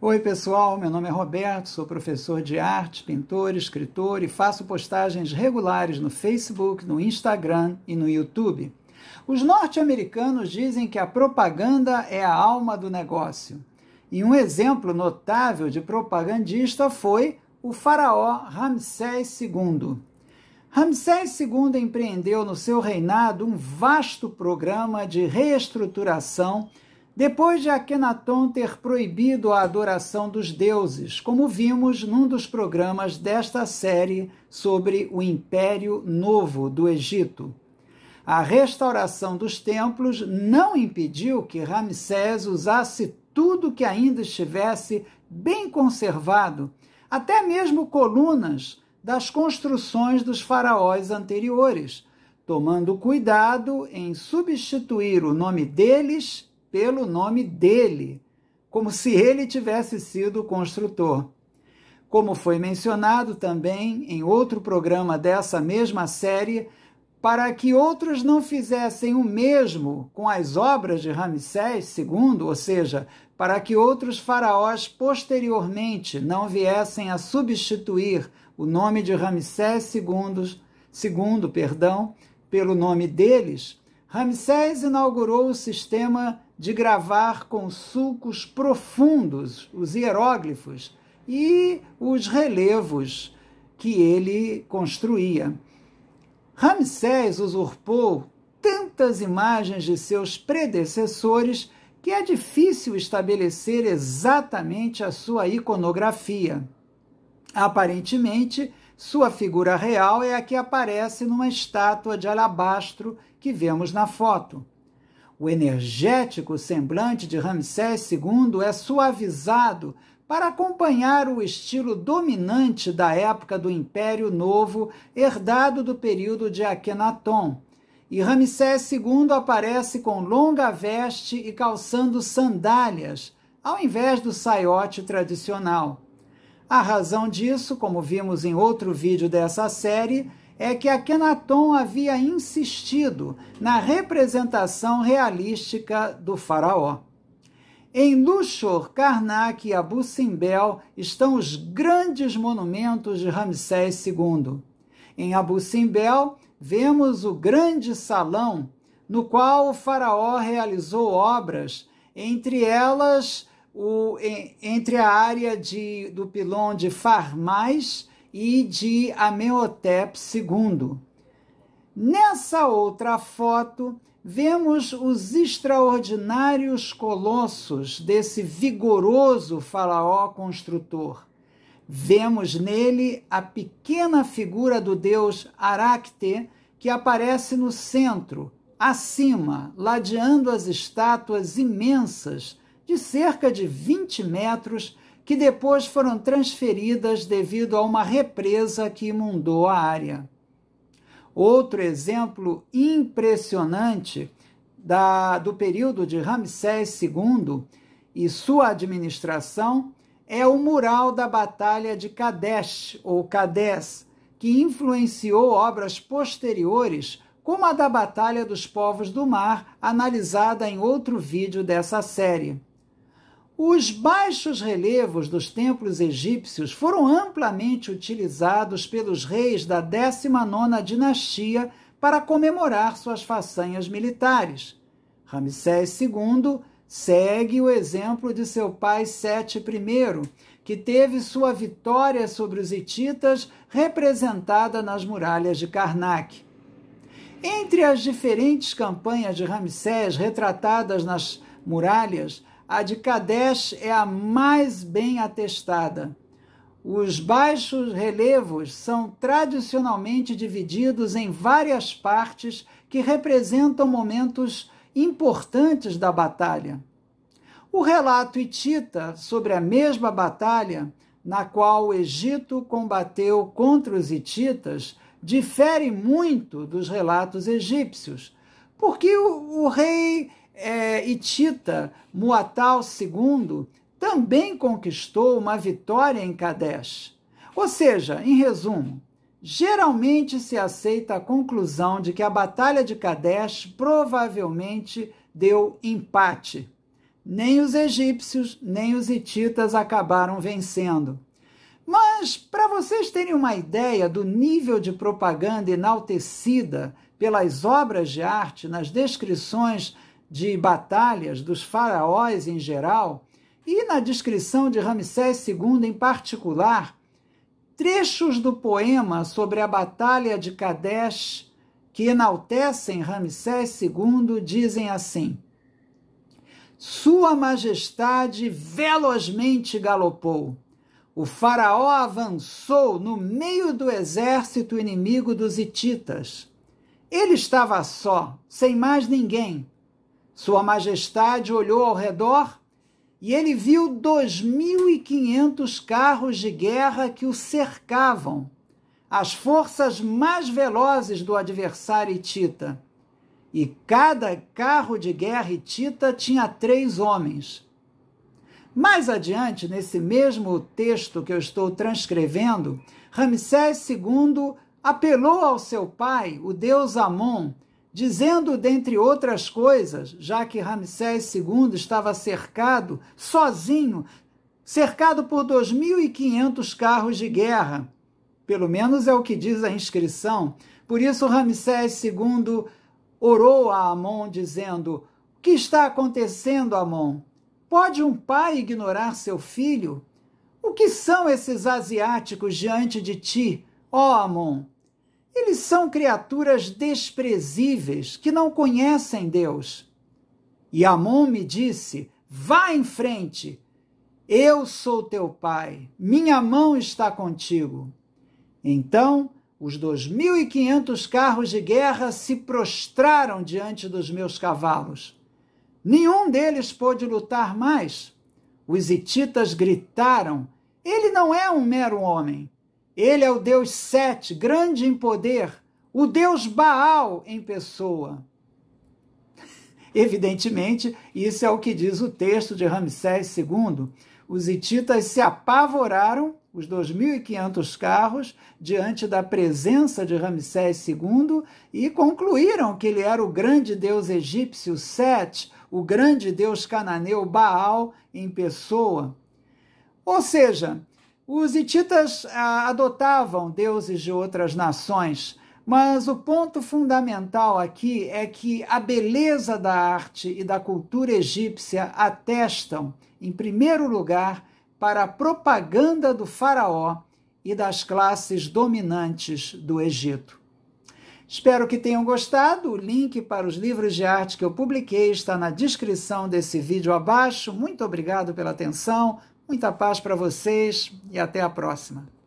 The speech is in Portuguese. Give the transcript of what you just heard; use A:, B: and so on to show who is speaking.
A: Oi, pessoal, meu nome é Roberto, sou professor de arte, pintor, escritor e faço postagens regulares no Facebook, no Instagram e no YouTube. Os norte-americanos dizem que a propaganda é a alma do negócio. E um exemplo notável de propagandista foi o faraó Ramsés II. Ramsés II empreendeu no seu reinado um vasto programa de reestruturação depois de Akenaton ter proibido a adoração dos deuses, como vimos num dos programas desta série sobre o Império Novo do Egito, a restauração dos templos não impediu que Ramsés usasse tudo que ainda estivesse bem conservado, até mesmo colunas das construções dos faraós anteriores, tomando cuidado em substituir o nome deles pelo nome dele, como se ele tivesse sido o construtor. Como foi mencionado também em outro programa dessa mesma série, para que outros não fizessem o mesmo com as obras de Ramsés II, ou seja, para que outros faraós posteriormente não viessem a substituir o nome de Ramsés II, segundo perdão, pelo nome deles, Ramsés inaugurou o sistema de gravar com sulcos profundos os hieróglifos e os relevos que ele construía. Ramsés usurpou tantas imagens de seus predecessores que é difícil estabelecer exatamente a sua iconografia. Aparentemente, sua figura real é a que aparece numa estátua de alabastro que vemos na foto. O energético semblante de Ramsés II é suavizado para acompanhar o estilo dominante da época do Império Novo, herdado do período de Akhenaton. E Ramsés II aparece com longa veste e calçando sandálias, ao invés do saiote tradicional. A razão disso, como vimos em outro vídeo dessa série, é que Akenaton havia insistido na representação realística do faraó. Em Luxor, Karnak e Abu Simbel estão os grandes monumentos de Ramsés II. Em Abu Simbel, vemos o grande salão no qual o faraó realizou obras, entre elas o, entre a área de, do pilão de Farmais e de Amenhotep II. Nessa outra foto, vemos os extraordinários colossos desse vigoroso faraó construtor. Vemos nele a pequena figura do deus Aracte, que aparece no centro, acima, ladeando as estátuas imensas de cerca de 20 metros que depois foram transferidas devido a uma represa que inundou a área. Outro exemplo impressionante da, do período de Ramsés II e sua administração é o mural da Batalha de Kadesh, ou Kadesh, que influenciou obras posteriores, como a da Batalha dos Povos do Mar, analisada em outro vídeo dessa série. Os baixos relevos dos templos egípcios foram amplamente utilizados pelos reis da 19 dinastia para comemorar suas façanhas militares. Ramsés II segue o exemplo de seu pai Sete I, que teve sua vitória sobre os hititas representada nas muralhas de Karnak. Entre as diferentes campanhas de Ramsés retratadas nas muralhas, a de Kadesh é a mais bem atestada. Os baixos relevos são tradicionalmente divididos em várias partes que representam momentos importantes da batalha. O relato hitita sobre a mesma batalha, na qual o Egito combateu contra os hititas, difere muito dos relatos egípcios, porque o, o rei é, Itita Muatal II também conquistou uma vitória em Kadesh. Ou seja, em resumo, geralmente se aceita a conclusão de que a Batalha de Kadesh provavelmente deu empate. Nem os egípcios, nem os hititas acabaram vencendo. Mas, para vocês terem uma ideia do nível de propaganda enaltecida pelas obras de arte nas descrições de batalhas dos faraós em geral, e na descrição de Ramsés II em particular, trechos do poema sobre a Batalha de Kadesh que enaltecem Ramsés II dizem assim: Sua Majestade velozmente galopou. O faraó avançou no meio do exército inimigo dos hititas. Ele estava só, sem mais ninguém sua Majestade olhou ao redor e ele viu 2.500 carros de guerra que o cercavam, as forças mais velozes do adversário Tita, E cada carro de guerra Tita tinha três homens. Mais adiante, nesse mesmo texto que eu estou transcrevendo, Ramsés II apelou ao seu pai, o deus Amon, dizendo, dentre outras coisas, já que Ramsés II estava cercado, sozinho, cercado por 2.500 carros de guerra. Pelo menos é o que diz a inscrição. Por isso, Ramsés II orou a Amon, dizendo: O que está acontecendo, Amon? Pode um pai ignorar seu filho? O que são esses asiáticos diante de ti, ó Amon? Eles são criaturas desprezíveis que não conhecem Deus. E Amon me disse: Vá em frente, eu sou teu pai, minha mão está contigo. Então, os 2.500 carros de guerra se prostraram diante dos meus cavalos. Nenhum deles pôde lutar mais. Os hititas gritaram: Ele não é um mero homem ele é o Deus Sete, grande em poder, o Deus Baal em pessoa. Evidentemente, isso é o que diz o texto de Ramsés II. Os hititas se apavoraram, os 2.500 carros, diante da presença de Ramsés II e concluíram que ele era o grande deus egípcio Set, o grande deus cananeu Baal em pessoa. Ou seja, os hititas ah, adotavam deuses de outras nações, mas o ponto fundamental aqui é que a beleza da arte e da cultura egípcia atestam, em primeiro lugar, para a propaganda do faraó e das classes dominantes do Egito. Espero que tenham gostado. O link para os livros de arte que eu publiquei está na descrição desse vídeo abaixo. Muito obrigado pela atenção. Muita paz para vocês e até a próxima.